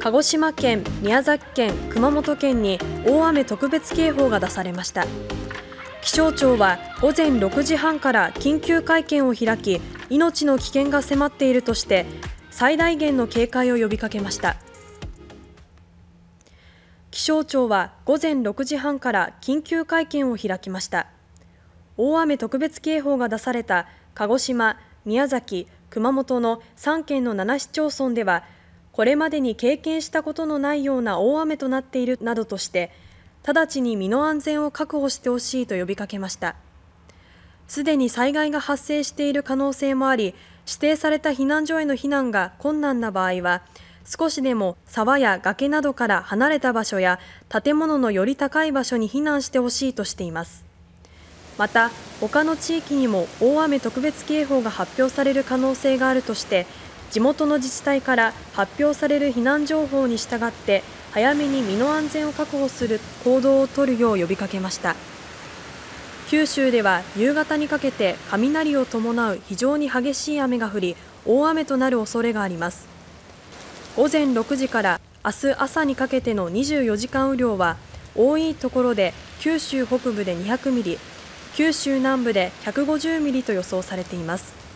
鹿児島県、宮崎県、熊本県に大雨特別警報が出されました気象庁は午前6時半から緊急会見を開き命の危険が迫っているとして最大限の警戒を呼びかけました気象庁は午前6時半から緊急会見を開きました大雨特別警報が出された鹿児島、宮崎、熊本の3県の7市町村ではこれまでに経験したことのないような大雨となっているなどとして直ちに身の安全を確保してほしいと呼びかけましたすでに災害が発生している可能性もあり指定された避難所への避難が困難な場合は少しでも沢や崖などから離れた場所や建物のより高い場所に避難してほしいとしていますまた他の地域にも大雨特別警報が発表される可能性があるとして地元の自治体から発表される避難情報に従って早めに身の安全を確保する行動をとるよう呼びかけました九州では夕方にかけて雷を伴う非常に激しい雨が降り大雨となる恐れがあります午前6時から明日朝にかけての24時間雨量は多いところで九州北部で200ミリ九州南部で150ミリと予想されています